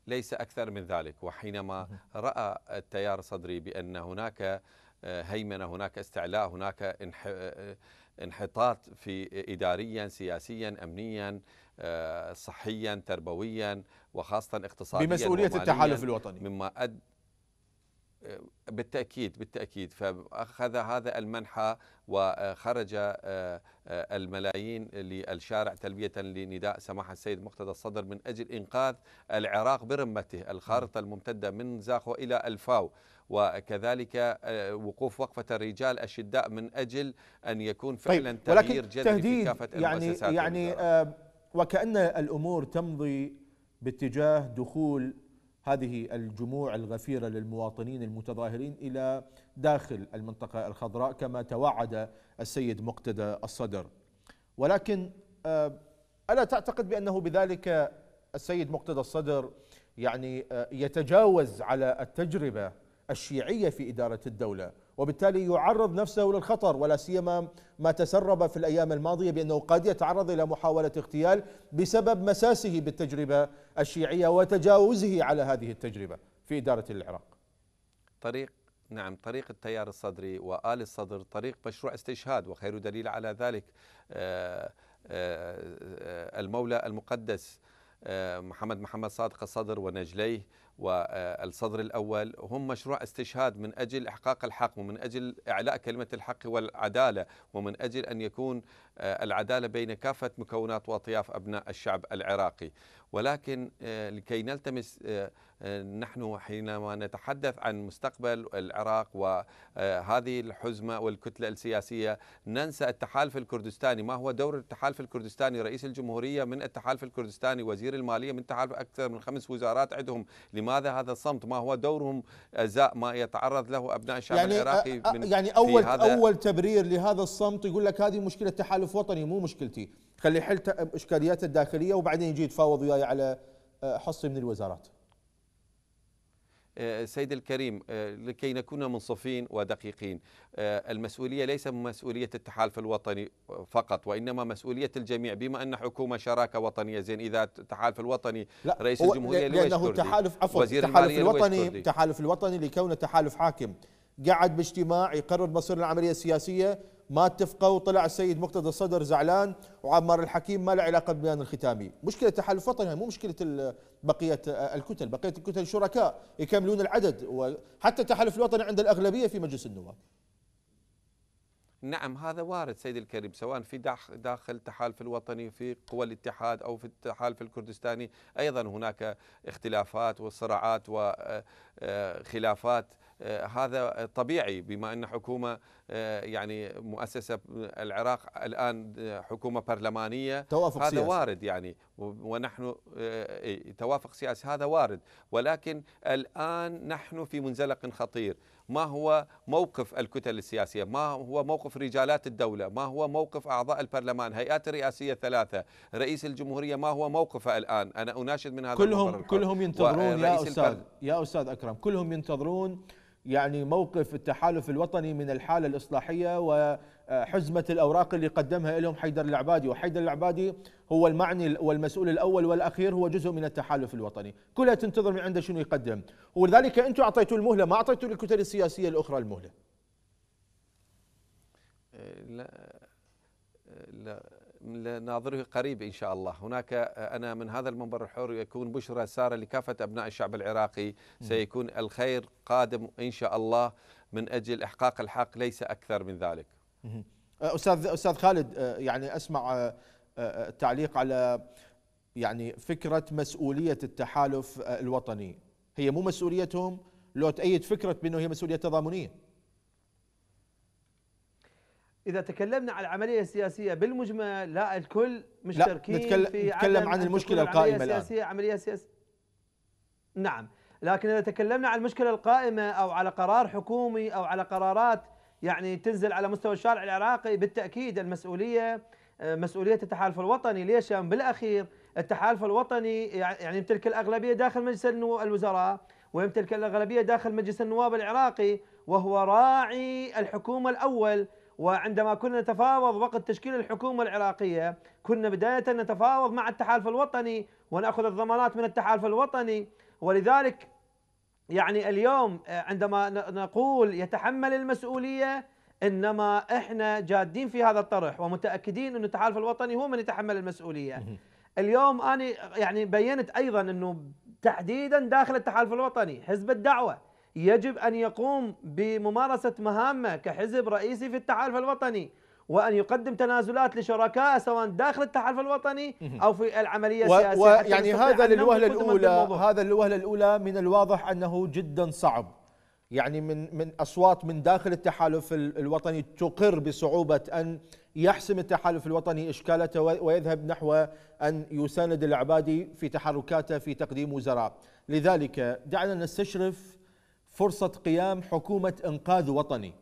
ليس أكثر من ذلك وحينما رأى التيار الصدري بأن هناك آه، هيمنة هناك استعلاء هناك آه، انحطاط في إداريا سياسيا أمنيا آه، صحيا تربويا وخاصة اقتصاديا بمسؤولية التحالف الوطني مما أد... آه، بالتأكيد بالتأكيد فأخذ هذا المنحى وخرج آه، الملايين للشارع تلبية لنداء سماحة السيد مقتدى الصدر من أجل إنقاذ العراق برمته الخارطة الممتدة من زاخو إلى الفاو وكذلك وقوف وقفة الرجال أشداء من أجل أن يكون طيب، فعلا طيب تغيير جذري في كافة يعني المؤسسات يعني وكأن الأمور تمضي باتجاه دخول هذه الجموع الغفيرة للمواطنين المتظاهرين إلى داخل المنطقة الخضراء كما توعد السيد مقتدى الصدر ولكن آه، ألا تعتقد بأنه بذلك السيد مقتدى الصدر يعني آه، يتجاوز على التجربة الشيعية في إدارة الدولة وبالتالي يعرض نفسه للخطر ولا سيما ما تسرب في الايام الماضيه بانه قد يتعرض الى محاوله اغتيال بسبب مساسه بالتجربه الشيعيه وتجاوزه على هذه التجربه في اداره العراق. طريق نعم طريق التيار الصدري وآل الصدر طريق مشروع استشهاد وخير دليل على ذلك آه، آه، آه، المولى المقدس محمد محمد صادق الصدر ونجليه والصدر الأول هم مشروع استشهاد من أجل إحقاق الحق ومن أجل إعلاء كلمة الحق والعدالة ومن أجل أن يكون آه، العدالة بين كافة مكونات وأطياف أبناء الشعب العراقي ولكن آه، لكي نلتمس آه، نحن حينما نتحدث عن مستقبل العراق وهذه الحزمة والكتلة السياسية ننسى التحالف الكردستاني ما هو دور التحالف الكردستاني رئيس الجمهورية من التحالف الكردستاني وزير المالية من التحالف أكثر من خمس وزارات عندهم لماذا هذا الصمت ما هو دورهم أزاء ما يتعرض له أبناء الشعب يعني آه، العراقي آه، من يعني أول, أول تبرير لهذا الصمت يقول لك هذه مشكلة تحالف وطني مو مشكلتي خلي يحل إشكاليات الداخليه وبعدين يجي يتفاوض وياي على آه، حصي من الوزارات آه، سيد الكريم آه، لكي نكون منصفين ودقيقين آه، المسؤولية ليس مسؤولية التحالف الوطني فقط وإنما مسؤولية الجميع بما أن حكومة شراكة وطنية زين إذا التحالف الوطني لا رئيس الجمهورية لأنه التحالف عفوا التحالف الوطني التحالف الوطني لكونه تحالف حاكم قعد باجتماع يقرر مصير العملية السياسية ما اتفقوا طلع السيد مقتدى الصدر زعلان وعمار الحكيم ما له علاقه بالبيان الختامي، مشكله تحالف وطني يعني مو مشكله بقيه الكتل، بقيه الكتل شركاء يكملون العدد وحتى التحالف الوطني عند الاغلبيه في مجلس النواب. نعم هذا وارد سيد الكريم سواء في داخل التحالف الوطني في قوى الاتحاد أو في التحالف الكردستاني أيضا هناك اختلافات وصراعات وخلافات آه، آه، آه، هذا طبيعي بما ان حكومه آه، يعني مؤسسه العراق الان آه، حكومه برلمانيه توافق هذا سياسي. وارد يعني ونحن توافق سياسي هذا وارد ولكن الان نحن في منزلق خطير ما هو موقف الكتل السياسيه ما هو موقف رجالات الدوله ما هو موقف اعضاء البرلمان هيئات الرئاسيه الثلاثه رئيس الجمهوريه ما هو موقفه الان انا اناشد من هذا كلهم كلهم ينتظرون يا استاذ البر... يا استاذ اكرم كلهم ينتظرون يعني موقف التحالف الوطني من الحالة الإصلاحية وحزمة الأوراق اللي قدمها لهم حيدر العبادي وحيدر العبادي هو المعني والمسؤول الأول والأخير هو جزء من التحالف الوطني كلها تنتظر من عنده شنو يقدم ولذلك أنتم أعطيتوا المهلة ما أعطيتوا للكتل السياسية الأخرى المهلة أه، لا أه، لا ناظره قريب إن شاء الله هناك أنا من هذا المنبر الحر يكون بشرى سارة لكافة أبناء الشعب العراقي سيكون الخير قادم إن شاء الله من أجل إحقاق الحق ليس أكثر من ذلك أستاذ, أستاذ خالد آه، يعني أسمع آه، آه، التعليق على يعني فكرة مسؤولية التحالف الوطني هي مو مسؤوليتهم لو تأيد فكرة بأنه هي مسؤولية تضامنية اذا تكلمنا عن العمليه السياسيه بالمجمل لا الكل مشتركين لا نتكلم, في نتكلم عن المشكله القائمه الان سياسية عمليه سياسيه نعم لكن اذا تكلمنا عن المشكله القائمه او على قرار حكومي او على قرارات يعني تنزل على مستوى الشارع العراقي بالتاكيد المسؤوليه آه، مسؤوليه التحالف الوطني ليش بالاخير التحالف الوطني يعني يمتلك الاغلبيه داخل مجلس الوزراء ويمتلك الاغلبيه داخل مجلس النواب العراقي وهو راعي الحكومه الاول وعندما كنا نتفاوض وقت تشكيل الحكومة العراقية كنا بداية نتفاوض مع التحالف الوطني ونأخذ الضمانات من التحالف الوطني ولذلك يعني اليوم آه، عندما نقول يتحمل المسؤولية إنما إحنا جادين في هذا الطرح ومتأكدين أن التحالف الوطني هو من يتحمل المسؤولية اليوم أنا يعني بينت أيضا أنه تحديدا داخل التحالف الوطني حزب الدعوة يجب أن يقوم بممارسة مهامه كحزب رئيسي في التحالف الوطني وأن يقدم تنازلات لشركائه سواء داخل التحالف الوطني أو في العملية السياسية ويعني هذا للوهلة الأولى هذا للوهلة الأولى من الواضح أنه جدا صعب يعني من من أصوات من داخل التحالف الوطني تقر بصعوبة أن يحسم التحالف الوطني إشكالته ويذهب نحو أن يساند العبادي في تحركاته في تقديم وزراء لذلك دعنا نستشرف فرصة قيام حكومة إنقاذ وطني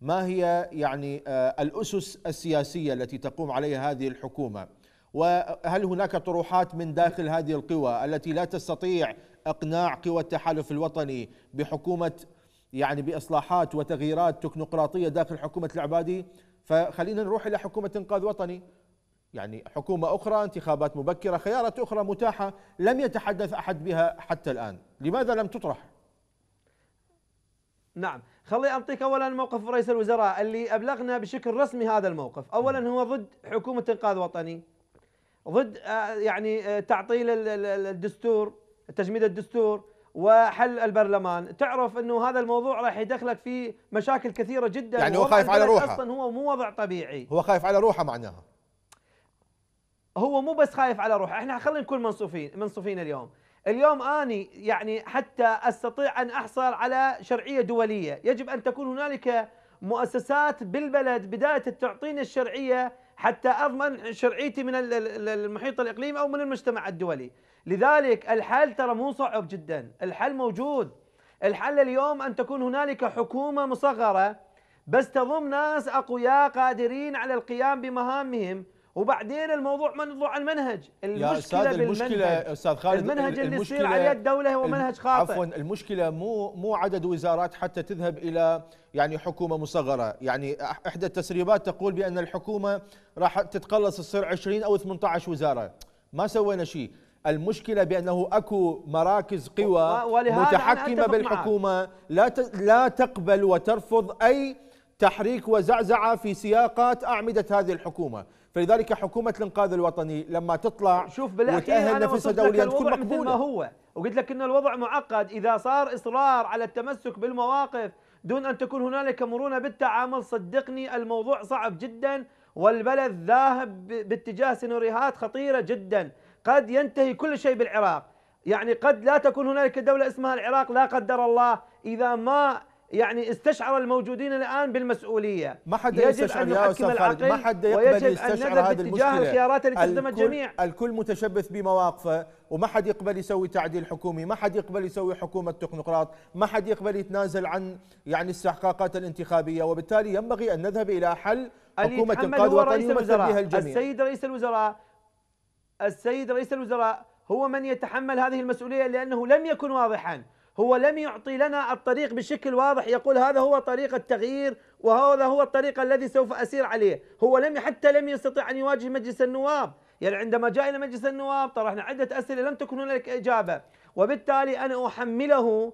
ما هي يعني آه، الأسس السياسية التي تقوم عليها هذه الحكومة وهل هناك طروحات من داخل هذه القوى التي لا تستطيع إقناع قوى التحالف الوطني بحكومة يعني بإصلاحات وتغييرات تكنوقراطية داخل حكومة العبادي فخلينا نروح إلى حكومة إنقاذ وطني يعني حكومة أخرى انتخابات مبكرة خيارات أخرى متاحة لم يتحدث أحد بها حتى الآن لماذا لم تطرح؟ نعم خلي أعطيك أولا موقف رئيس الوزراء اللي أبلغنا بشكل رسمي هذا الموقف أولا هو ضد حكومة إنقاذ وطني ضد آه، يعني آه، تعطيل الدستور تجميد الدستور وحل البرلمان تعرف انه هذا الموضوع راح يدخلك في مشاكل كثيره جدا يعني هو خايف على روحه اصلا هو مو وضع طبيعي هو خايف على روحه معناها هو مو بس خايف على روحه احنا خلينا نكون منصفين منصفين اليوم اليوم اني يعني حتى استطيع ان احصل على شرعيه دوليه يجب ان تكون هنالك مؤسسات بالبلد بدايه تعطيني الشرعيه حتى اضمن شرعيتي من المحيط الاقليمي او من المجتمع الدولي لذلك الحل ترى مو صعب جدا الحل موجود الحل اليوم ان تكون هنالك حكومه مصغره بس تضم ناس اقوياء قادرين على القيام بمهامهم وبعدين الموضوع موضوع المنهج المشكله يا بالمنهج المشكله استاذ خالد المنهج اللي يصير عليه الدوله هو منهج خاطئ عفوا المشكله مو مو عدد وزارات حتى تذهب الى يعني حكومه مصغره يعني احدى التسريبات تقول بان الحكومه راح تتقلص تصير 20 او 18 وزاره ما سوينا شيء المشكله بانه اكو مراكز قوى متحكمه بالحكومه لا لا تقبل وترفض اي تحريك وزعزعه في سياقات اعمده هذه الحكومه فلذلك حكومه الانقاذ الوطني لما تطلع شوف وتاهل نفسها دوليا تكون مقبوله ما هو وقلت لك ان الوضع معقد اذا صار اصرار على التمسك بالمواقف دون ان تكون هنالك مرونه بالتعامل صدقني الموضوع صعب جدا والبلد ذاهب باتجاه سيناريوهات خطيره جدا قد ينتهي كل شيء بالعراق يعني قد لا تكون هنالك دولة اسمها العراق لا قدر الله إذا ما يعني استشعر الموجودين الان بالمسؤوليه ما حد يجب ان نحكم العقل ما حد يقبل يستشعر هذه المشكله الخيارات اللي تخدم الجميع الكل متشبث بمواقفه وما حد يقبل يسوي تعديل حكومي ما حد يقبل يسوي حكومه تكنوقراط ما حد يقبل يتنازل عن يعني استحقاقات الانتخابيه وبالتالي ينبغي ان نذهب الى حل حكومه انقاذ وطني يمثل بها الجميع السيد رئيس الوزراء السيد رئيس الوزراء هو من يتحمل هذه المسؤوليه لانه لم يكن واضحا هو لم يعطي لنا الطريق بشكل واضح يقول هذا هو طريق التغيير وهذا هو الطريق الذي سوف اسير عليه، هو لم حتى لم يستطع ان يواجه مجلس النواب، يعني عندما جاء الى مجلس النواب طرحنا عده اسئله لم تكن هنالك اجابه، وبالتالي انا احمله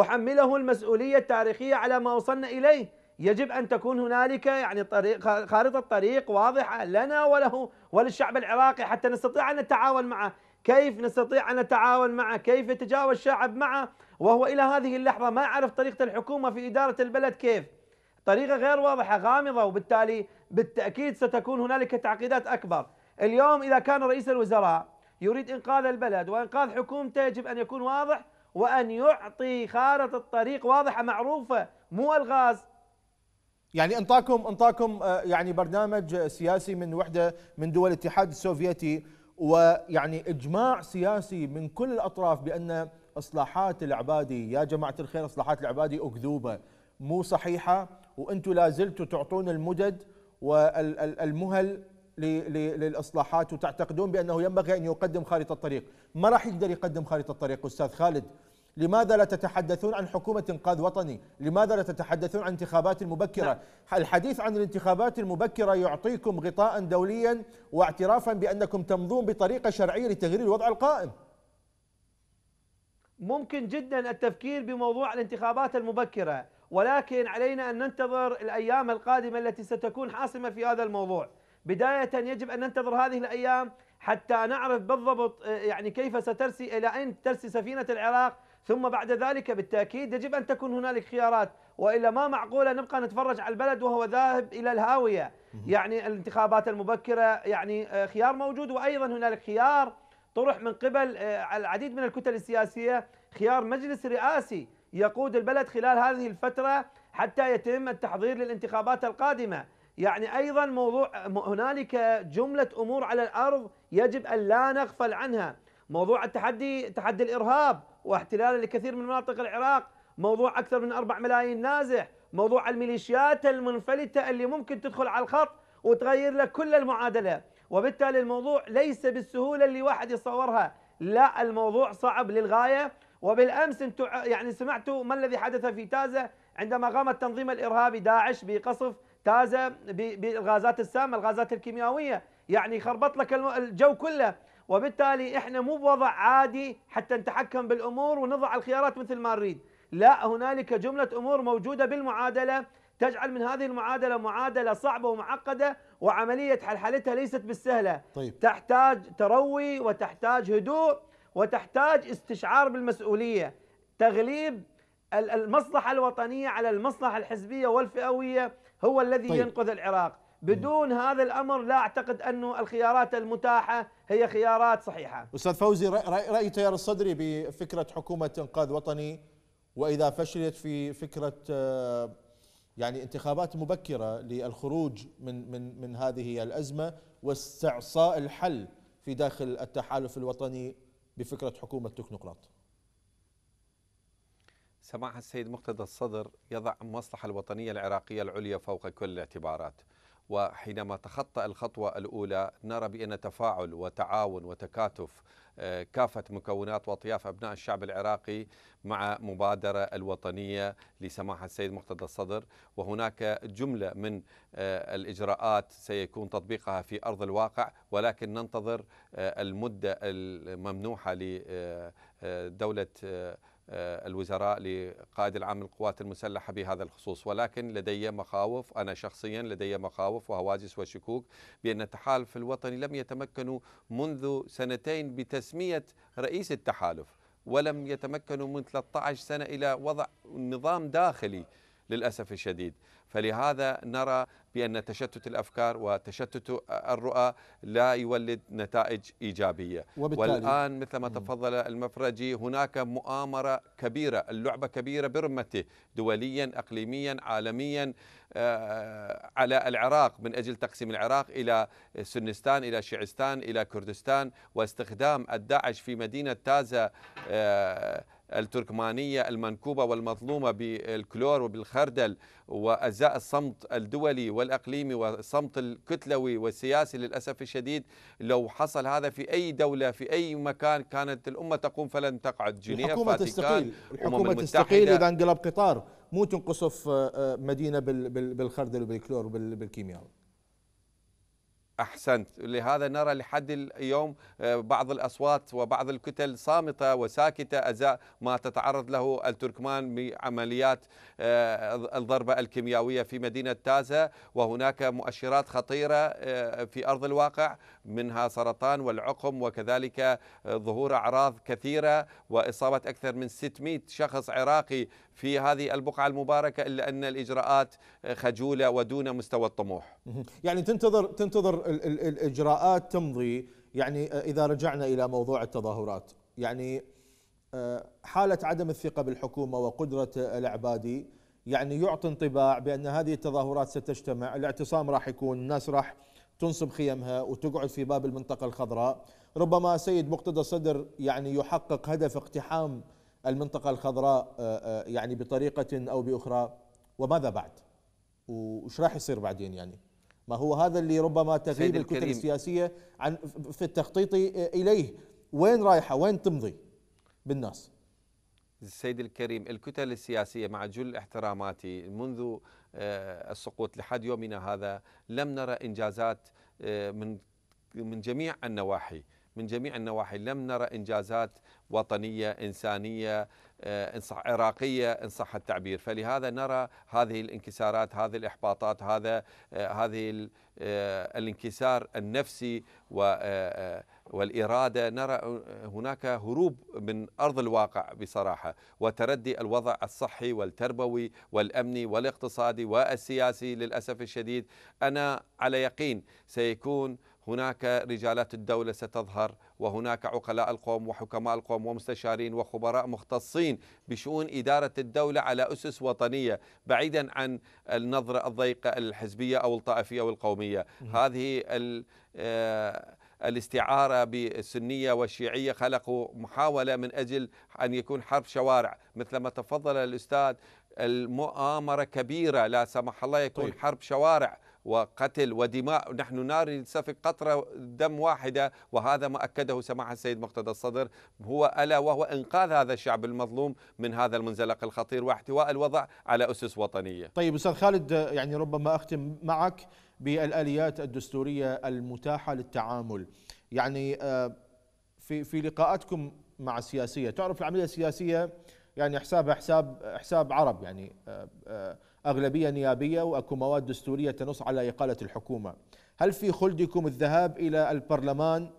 احمله المسؤوليه التاريخيه على ما وصلنا اليه، يجب ان تكون هنالك يعني طريق خارطه طريق واضحه لنا وله وللشعب العراقي حتى نستطيع ان نتعاون معه، كيف نستطيع ان نتعاون معه؟ كيف يتجاوز الشعب معه؟ وهو إلى هذه اللحظة ما عرف طريقة الحكومة في إدارة البلد كيف طريقة غير واضحة غامضة وبالتالي بالتأكيد ستكون هنالك تعقيدات أكبر اليوم إذا كان رئيس الوزراء يريد إنقاذ البلد وإنقاذ حكومته يجب أن يكون واضح وأن يعطي خارطة الطريق واضحة معروفة مو الغاز يعني انطاكم انطاكم آه، يعني برنامج سياسي من وحده من دول الاتحاد السوفيتي ويعني اجماع سياسي من كل الاطراف بان اصلاحات العبادي يا جماعه الخير اصلاحات العبادي اكذوبه مو صحيحه وانتم لا زلتوا تعطون المدد والمهل للاصلاحات وتعتقدون بانه ينبغي ان يقدم خارطه الطريق، ما راح يقدر يقدم خارطه الطريق استاذ خالد، لماذا لا تتحدثون عن حكومه انقاذ وطني؟ لماذا لا تتحدثون عن انتخابات المبكره؟ لا. الحديث عن الانتخابات المبكره يعطيكم غطاء دوليا واعترافا بانكم تمضون بطريقه شرعيه لتغيير الوضع القائم. ممكن جدا التفكير بموضوع الانتخابات المبكرة ولكن علينا أن ننتظر الأيام القادمة التي ستكون حاسمة في هذا الموضوع بداية يجب أن ننتظر هذه الأيام حتى نعرف بالضبط آه، يعني كيف سترسي إلى أين ترسي سفينة العراق ثم بعد ذلك بالتأكيد يجب أن تكون هنالك خيارات وإلا ما معقولة نبقى نتفرج على البلد وهو ذاهب إلى الهاوية يعني الانتخابات المبكرة يعني آه، خيار موجود وأيضا هنالك خيار طرح من قبل آه، العديد من الكتل السياسية خيار مجلس رئاسي يقود البلد خلال هذه الفترة حتى يتم التحضير للانتخابات القادمة يعني أيضا موضوع هنالك جملة أمور على الأرض يجب أن لا نغفل عنها موضوع التحدي تحدي الإرهاب واحتلاله لكثير من مناطق العراق موضوع أكثر من 4 ملايين نازح موضوع الميليشيات المنفلتة اللي ممكن تدخل على الخط وتغير لك كل المعادلة وبالتالي الموضوع ليس بالسهولة اللي واحد يصورها لا الموضوع صعب للغاية وبالأمس انتم يعني سمعتوا ما الذي حدث في تازة عندما قام التنظيم الإرهابي داعش بقصف تازة بالغازات السامة الغازات الكيميائية يعني خربط لك الجو كله وبالتالي احنا مو بوضع عادي حتى نتحكم بالامور ونضع الخيارات مثل ما نريد، لا هنالك جمله امور موجوده بالمعادله تجعل من هذه المعادله معادله صعبه ومعقده وعمليه حلحلتها ليست بالسهله طيب. تحتاج تروي وتحتاج هدوء وتحتاج استشعار بالمسؤوليه تغليب المصلحه الوطنيه على المصلحه الحزبيه والفئويه هو الذي طيب. ينقذ العراق بدون هذا الامر لا اعتقد انه الخيارات المتاحه هي خيارات صحيحه. استاذ فوزي راي راي تيار الصدري بفكره حكومه انقاذ وطني واذا فشلت في فكره آه، يعني انتخابات مبكره للخروج من من من هذه الازمه واستعصاء الحل في داخل التحالف الوطني بفكره حكومه تكنوقراط. سماحه السيد مقتدى الصدر يضع المصلحه الوطنيه العراقيه العليا فوق كل الاعتبارات. وحينما تخطى الخطوة الأولى نرى بأن تفاعل وتعاون وتكاتف آه، كافة مكونات وأطياف أبناء الشعب العراقي مع مبادرة الوطنية لسماحة السيد مقتدى الصدر وهناك جملة من آه، الإجراءات سيكون تطبيقها في أرض الواقع ولكن ننتظر آه، المدة الممنوحة لدولة آه، الوزراء لقائد العام للقوات المسلحه بهذا الخصوص ولكن لدي مخاوف انا شخصيا لدي مخاوف وهواجس وشكوك بان التحالف الوطني لم يتمكنوا منذ سنتين بتسميه رئيس التحالف ولم يتمكنوا من 13 سنه الى وضع نظام داخلي للاسف الشديد فلهذا نرى بأن تشتت الأفكار وتشتت الرؤى لا يولد نتائج إيجابية وبالتالي والآن مثل ما تفضل المفرجي هناك مؤامرة كبيرة اللعبة كبيرة برمته دوليا أقليميا عالميا آه، على العراق من أجل تقسيم العراق إلى سنستان إلى شيعستان إلى كردستان واستخدام الداعش في مدينة تازة آه، التركمانية المنكوبة والمظلومة بالكلور وبالخردل وأزاء الصمت الدولي والأقليمي والصمت الكتلوي والسياسي للأسف الشديد لو حصل هذا في أي دولة في أي مكان كانت الأمة تقوم فلن تقعد جنيف الحكومة تستقيل أمم الحكومة تستقيل إذا انقلب قطار مو تنقصف آه، آه، مدينة بالخردل وبالكلور وبالكيمياء أحسنت لهذا نرى لحد اليوم آه، بعض الأصوات وبعض الكتل صامتة وساكتة أزاء ما تتعرض له التركمان بعمليات آه، الضربة الكيميائية في مدينة تازة وهناك مؤشرات خطيرة آه، في أرض الواقع منها سرطان والعقم وكذلك آه، ظهور أعراض كثيرة وإصابة أكثر من 600 شخص عراقي في هذه البقعة المباركة إلا أن الإجراءات آه، خجولة ودون مستوى الطموح يعني تنتظر, تنتظر الإجراءات تمضي يعني آه، إذا رجعنا إلى موضوع التظاهرات يعني حالة عدم الثقة بالحكومة وقدرة العبادي يعني يعطي انطباع بأن هذه التظاهرات ستجتمع الاعتصام راح يكون الناس راح تنصب خيمها وتقعد في باب المنطقة الخضراء ربما سيد مقتدى الصدر يعني يحقق هدف اقتحام المنطقة الخضراء آه، آه، يعني بطريقة أو بأخرى وماذا بعد وش راح يصير بعدين يعني ما هو هذا اللي ربما تغيب الكتل السياسية عن في التخطيط إليه وين رايحة وين تمضي بالناس السيد الكريم الكتل السياسية مع جل احتراماتي منذ آه، السقوط لحد يومنا هذا لم نرى إنجازات آه، من من جميع النواحي من جميع النواحي لم نرى إنجازات وطنية إنسانية آه، عراقية إن صح التعبير فلهذا نرى هذه الانكسارات هذه الإحباطات هذا هذه الانكسار النفسي و والإرادة نرى هناك هروب من أرض الواقع بصراحة وتردي الوضع الصحي والتربوي والأمني والاقتصادي والسياسي للأسف الشديد أنا على يقين سيكون هناك رجالات الدولة ستظهر وهناك عقلاء القوم وحكماء القوم ومستشارين وخبراء مختصين بشؤون إدارة الدولة على أسس وطنية بعيدا عن النظرة الضيقة الحزبية أو الطائفية أو القومية هذه آه، الاستعارة بالسنية والشيعية خلقوا محاولة من أجل أن يكون حرب شوارع مثل ما تفضل الأستاذ المؤامرة كبيرة لا سمح الله يكون طيب. حرب شوارع وقتل ودماء نحن ناري سفك قطرة دم واحدة وهذا ما أكده سماحة السيد مقتدى الصدر هو ألا وهو إنقاذ هذا الشعب المظلوم من هذا المنزلق الخطير واحتواء الوضع على أسس وطنية طيب أستاذ خالد يعني ربما أختم معك بالآليات الدستورية المتاحة للتعامل يعني آه، في في لقاءاتكم مع السياسية تعرف العملية السياسية يعني حسابها حساب حساب عرب يعني آه، آه، أغلبية نيابية وأكو مواد دستورية تنص على إقالة الحكومة هل في خلدكم الذهاب إلى البرلمان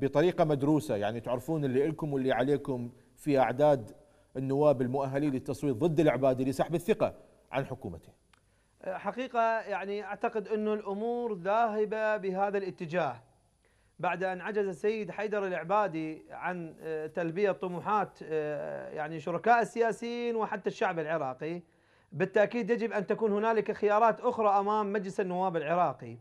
بطريقة مدروسة يعني تعرفون اللي لكم واللي عليكم في أعداد النواب المؤهلين للتصويت ضد العبادي لسحب الثقة عن حكومته حقيقة يعني أعتقد انه الأمور ذاهبة بهذا الاتجاه بعد أن عجز السيد حيدر العبادي عن آه، تلبية طموحات آه، يعني شركاء السياسيين وحتى الشعب العراقي بالتأكيد يجب أن تكون هنالك خيارات أخرى أمام مجلس النواب العراقي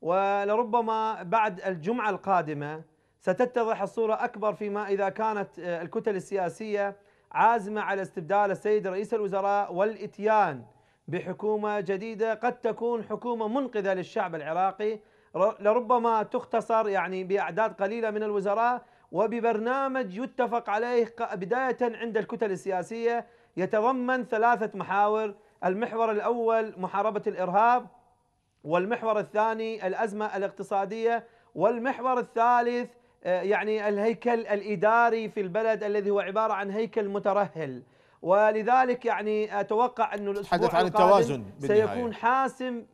ولربما بعد الجمعة القادمة ستتضح الصورة أكبر فيما إذا كانت آه، الكتل السياسية عازمة على استبدال السيد رئيس الوزراء والإتيان بحكومة جديدة قد تكون حكومة منقذة للشعب العراقي لربما تختصر يعني باعداد قليله من الوزراء وببرنامج يتفق عليه بدايه عند الكتل السياسيه يتضمن ثلاثه محاور المحور الاول محاربه الارهاب والمحور الثاني الازمه الاقتصاديه والمحور الثالث آه، يعني الهيكل الاداري في البلد الذي هو عباره عن هيكل مترهل ولذلك يعني اتوقع انه الاسبوع القادم عن التوازن بالنهاية. سيكون حاسم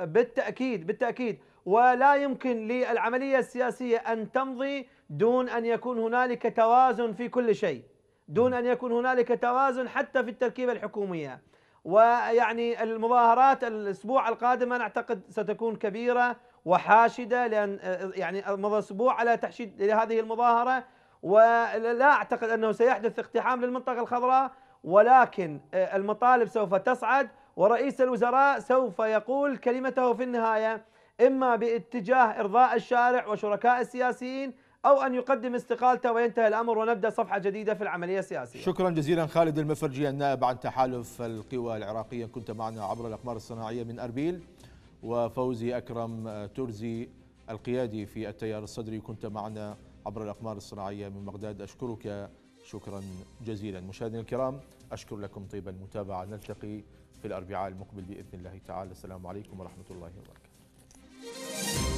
بالتأكيد بالتأكيد ولا يمكن للعملية السياسية أن تمضي دون أن يكون هنالك توازن في كل شيء دون أن يكون هنالك توازن حتى في التركيبة الحكومية ويعني المظاهرات الأسبوع القادم أنا أعتقد ستكون كبيرة وحاشدة لأن يعني مضى أسبوع على تحشيد لهذه المظاهرة ولا أعتقد أنه سيحدث اقتحام للمنطقة الخضراء ولكن المطالب سوف تصعد ورئيس الوزراء سوف يقول كلمته في النهاية إما باتجاه إرضاء الشارع وشركاء السياسيين أو أن يقدم استقالته وينتهي الأمر ونبدأ صفحة جديدة في العملية السياسية شكرا جزيلا خالد المفرجي النائب عن تحالف القوى العراقية كنت معنا عبر الأقمار الصناعية من أربيل وفوزي أكرم ترزي القيادي في التيار الصدري كنت معنا عبر الأقمار الصناعية من بغداد أشكرك شكرا جزيلا مشاهدينا الكرام أشكر لكم طيب المتابعة نلتقي في الأربعاء المقبل بإذن الله تعالى السلام عليكم ورحمة الله وبركاته